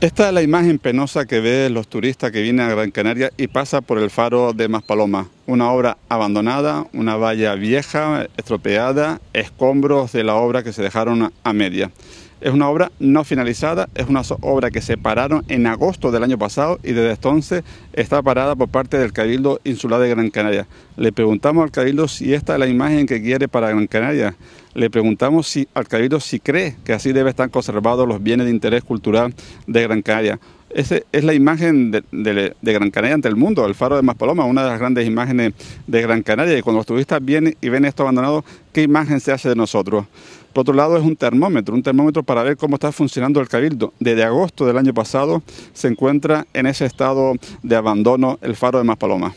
Esta es la imagen penosa que ve los turistas que vienen a Gran Canaria y pasa por el faro de Maspaloma. Una obra abandonada, una valla vieja, estropeada, escombros de la obra que se dejaron a media. Es una obra no finalizada, es una obra que se pararon en agosto del año pasado y desde entonces está parada por parte del Cabildo Insular de Gran Canaria. Le preguntamos al Cabildo si esta es la imagen que quiere para Gran Canaria. Le preguntamos si, al Cabildo si cree que así deben estar conservados los bienes de interés cultural de Gran Canaria. Esa es la imagen de, Gran Canaria ante el mundo, el faro de Maspaloma, una de las grandes imágenes de Gran Canaria. Y cuando los turistas vienen y ven esto abandonado, ¿qué imagen se hace de nosotros? Por otro lado, es un termómetro, un termómetro para ver cómo está funcionando el cabildo. Desde agosto del año pasado se encuentra en ese estado de abandono el faro de Maspaloma.